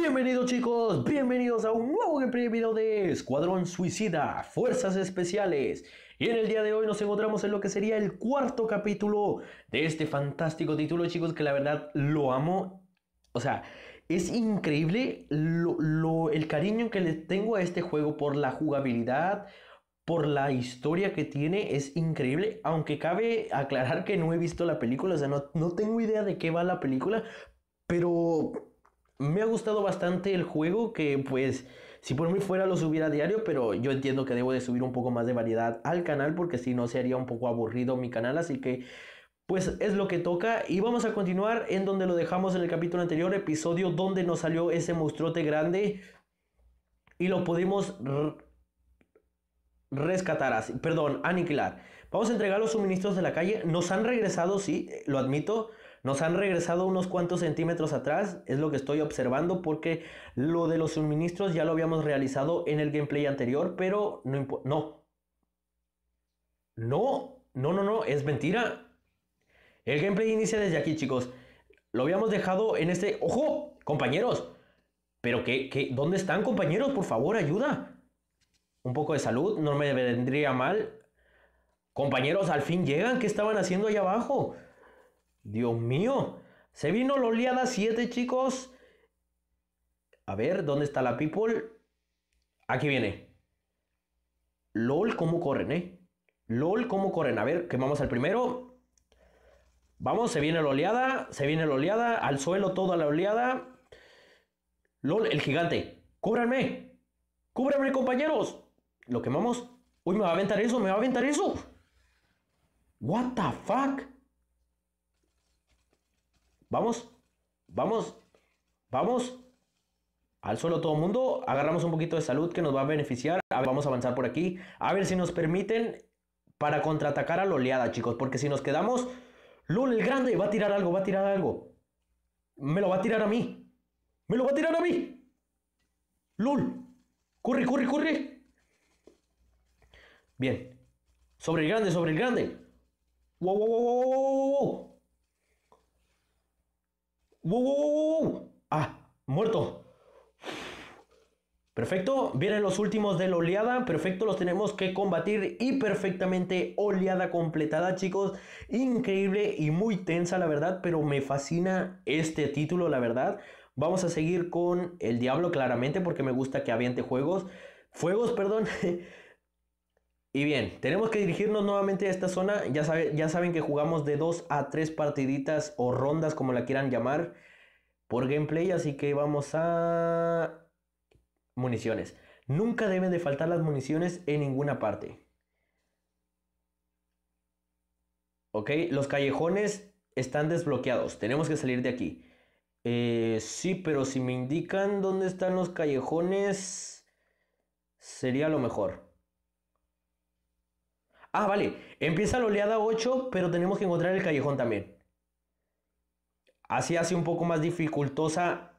Bienvenidos chicos, bienvenidos a un nuevo video de Escuadrón Suicida, Fuerzas Especiales. Y en el día de hoy nos encontramos en lo que sería el cuarto capítulo de este fantástico título chicos que la verdad lo amo. O sea, es increíble lo, el cariño que le tengo a este juego por la jugabilidad, por la historia que tiene, es increíble. Aunque cabe aclarar que no he visto la película, o sea, no, no tengo idea de qué va la película, pero me ha gustado bastante el juego, que pues si por mí fuera lo subiera diario, pero yo entiendo que debo de subir un poco más de variedad al canal porque si no se haría un poco aburrido mi canal, así que pues es lo que toca y vamos a continuar en donde lo dejamos en el capítulo anterior, episodio donde nos salió ese monstruote grande y lo pudimos rescatar así, perdón, aniquilar. Vamos a entregar los suministros de la calle, nos han regresado, sí, lo admito, nos han regresado unos cuantos centímetros atrás, es lo que estoy observando porque lo de los suministros ya lo habíamos realizado en el gameplay anterior, pero no no. No, no, no, no, es mentira. El gameplay inicia desde aquí, chicos. Lo habíamos dejado en este... ¡Ojo! Compañeros. ¿Pero qué, qué? ¿Dónde están, compañeros? Por favor, ayuda. Un poco de salud, no me vendría mal. Compañeros, al fin llegan. ¿Qué estaban haciendo allá abajo? Dios mío, se vino la oleada 7, chicos. A ver, ¿dónde está la people? Aquí viene. LOL, ¿cómo corren, eh? LOL, ¿cómo corren? A ver, quemamos al primero. Vamos, se viene la oleada, se viene la oleada, al suelo toda la oleada. LOL, el gigante. ¡Cúbranme! ¡Cúbranme, compañeros! Lo quemamos. Uy, me va a aventar eso, me va a aventar eso. What the fuck? Vamos, vamos, vamos. Al suelo todo mundo, agarramos un poquito de salud que nos va a beneficiar. vamos a avanzar por aquí. A ver si nos permiten para contraatacar a la oleada, chicos. Porque si nos quedamos, Lul el grande va a tirar algo, va a tirar algo. Me lo va a tirar a mí. Me lo va a tirar a mí. Lul, corre, corre, corre. Bien. Sobre el grande, sobre el grande. wow, wow. wow ah Muerto. Perfecto, vienen los últimos de la oleada, perfecto, los tenemos que combatir y perfectamente oleada completada chicos, increíble y muy tensa la verdad, pero me fascina este título la verdad, vamos a seguir con el diablo claramente porque me gusta que aviente juegos, fuegos perdón, Y bien, tenemos que dirigirnos nuevamente a esta zona. Ya, ya saben que jugamos de 2 a 3 partiditas o rondas, como la quieran llamar, por gameplay. Así que vamos a municiones. Nunca deben de faltar las municiones en ninguna parte. Ok, los callejones están desbloqueados. Tenemos que salir de aquí. Eh, sí, pero si me indican dónde están los callejones, sería lo mejor. Ah, vale, empieza la oleada 8, pero tenemos que encontrar el callejón también. Así hace un poco más dificultosa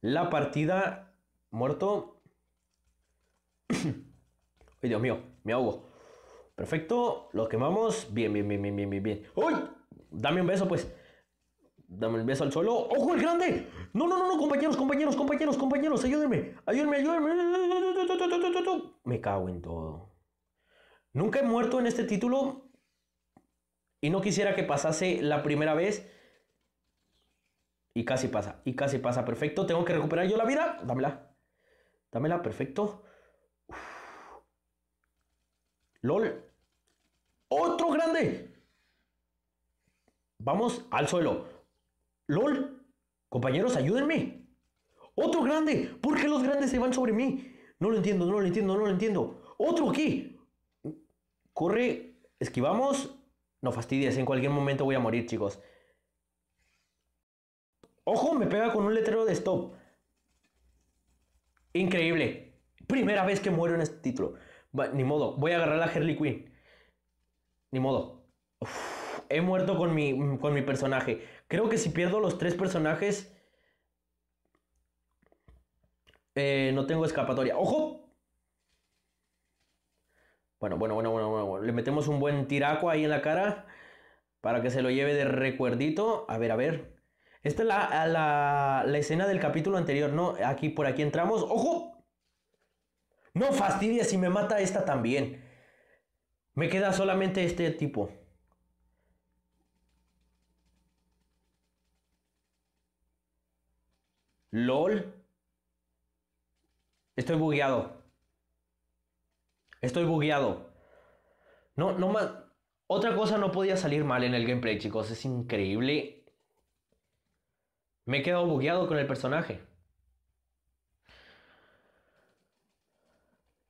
la partida. Muerto. Ay, Dios mío, me ahogo. Perfecto, lo quemamos. Bien, bien, bien, bien, bien, bien, ¡Uy! Dame un beso, pues. Dame un beso al suelo. ¡Ojo, el grande! No, no, no, no, compañeros, compañeros, compañeros, compañeros, ayúdenme, ayúdenme, ayúdenme. Me cago en todo. Nunca he muerto en este título y no quisiera que pasase la primera vez. Y casi pasa, y casi pasa, perfecto. Tengo que recuperar yo la vida. Dámela. Dámela, perfecto. LOL. Otro grande. Vamos al suelo. LOL. Compañeros, ayúdenme. Otro grande. ¿Por qué los grandes se van sobre mí? No lo entiendo, no lo entiendo, no lo entiendo. Otro aquí. Curry, esquivamos. No fastidies, en cualquier momento voy a morir, chicos. Ojo, me pega con un letrero de stop. Increíble. Primera vez que muero en este título. ni modo, voy a agarrar la Harley Quinn. Ni modo. he muerto con mi, con mi personaje. Creo que si pierdo los tres personajes... Eh, no tengo escapatoria. ¡Ojo! Bueno, bueno, bueno, bueno, bueno. Le metemos un buen tiraco ahí en la cara para que se lo lleve de recuerdito. A ver, a ver. Esta es la, la, la escena del capítulo anterior, ¿no? Aquí, por aquí entramos. ¡Ojo! No fastidia si me mata esta también. Me queda solamente este tipo. LOL. Estoy bugueado. Estoy bugueado. No, no más. Otra cosa no podía salir mal en el gameplay, chicos. Es increíble. Me he quedado bugueado con el personaje.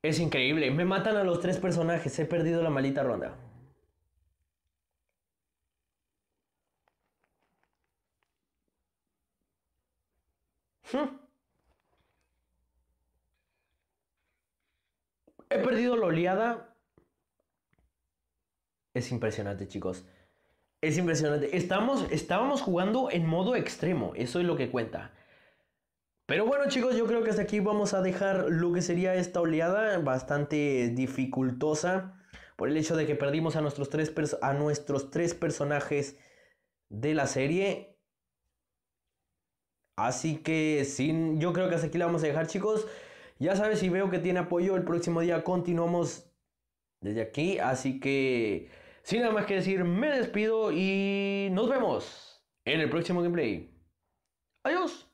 Es increíble. Me matan a los tres personajes. He perdido la malita ronda. Hm. la oleada. Es impresionante, chicos. Es impresionante. Estamos, estábamos jugando en modo extremo. Eso es lo que cuenta. Pero bueno chicos, yo creo que hasta aquí vamos a dejar lo que sería esta oleada bastante dificultosa por el hecho de que perdimos a nuestros tres, a nuestros tres personajes de la serie. Así que sin, yo creo que hasta aquí la vamos a dejar chicos. Ya sabes, si veo que tiene apoyo, el próximo día continuamos desde aquí. Así que, sin nada más que decir, me despido y nos vemos en el próximo gameplay. Adiós.